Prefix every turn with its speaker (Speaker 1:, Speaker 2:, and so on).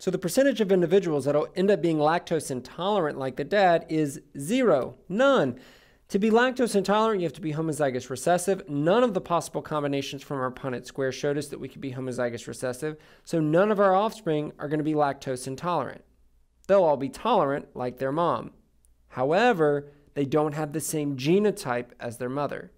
Speaker 1: So the percentage of individuals that'll end up being lactose intolerant like the dad is zero, none. To be lactose intolerant, you have to be homozygous recessive. None of the possible combinations from our Punnett square showed us that we could be homozygous recessive, so none of our offspring are going to be lactose intolerant. They'll all be tolerant like their mom. However, they don't have the same genotype as their mother.